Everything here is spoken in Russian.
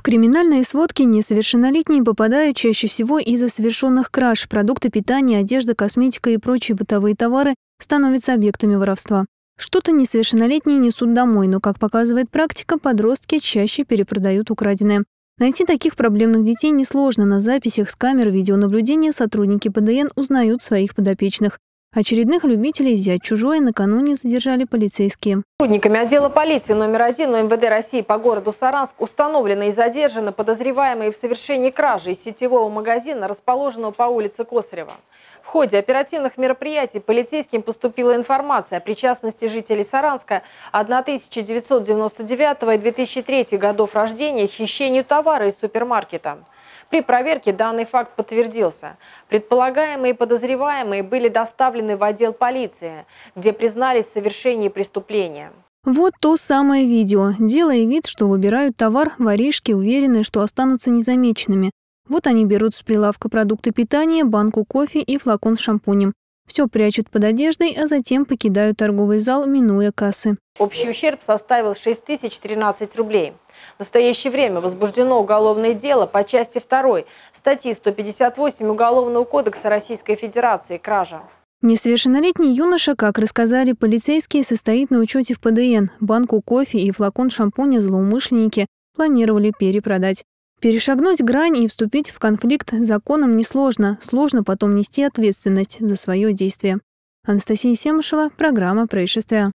В криминальные сводки несовершеннолетние попадают чаще всего из-за совершенных краж, продукты питания, одежда, косметика и прочие бытовые товары становятся объектами воровства. Что-то несовершеннолетние несут домой, но, как показывает практика, подростки чаще перепродают украденное. Найти таких проблемных детей несложно. На записях с камер видеонаблюдения сотрудники ПДН узнают своих подопечных. Очередных любителей взять чужое накануне задержали полицейские. Сотрудниками отдела полиции номер один МВД России по городу Саранск установлены и задержаны подозреваемые в совершении кражи из сетевого магазина, расположенного по улице Косарева. В ходе оперативных мероприятий полицейским поступила информация о причастности жителей Саранска 1999 и 2003 годов рождения к хищению товара из супермаркета. При проверке данный факт подтвердился. Предполагаемые подозреваемые были доставлены в отдел полиции, где признались в совершении преступления. Вот то самое видео, делая вид, что выбирают товар, воришки уверены, что останутся незамеченными. Вот они берут с прилавка продукты питания, банку кофе и флакон с шампунем. Все прячут под одеждой, а затем покидают торговый зал, минуя кассы. Общий ущерб составил 6013 рублей. В настоящее время возбуждено уголовное дело по части 2 статьи 158 Уголовного кодекса Российской Федерации «Кража». Несовершеннолетний юноша, как рассказали полицейские, состоит на учете в ПДН. Банку кофе и флакон шампуня злоумышленники планировали перепродать. Перешагнуть грань и вступить в конфликт с законом несложно, сложно потом нести ответственность за свое действие. Анастасия Семушева, программа «Происшествия».